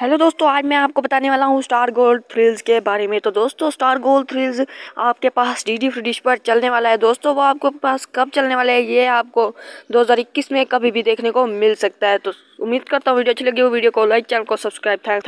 hello दोस्तों आज मैं आपको बताने वाला हूँ स्टार गोल्ड थ्रिल्स के बारे में तो दोस्तों स्टार गोल्ड थ्रिल्स आपके पास डी डी फ्री डिश पर चलने वाला है दोस्तों वो आपके पास कब चलने वाला है ये आपको 2021 में कभी भी देखने को मिल सकता है तो उम्मीद करता हूँ वीडियो अच्छी लगी हो वीडियो को लाइक चैनल को सब्सक्राइब थैंक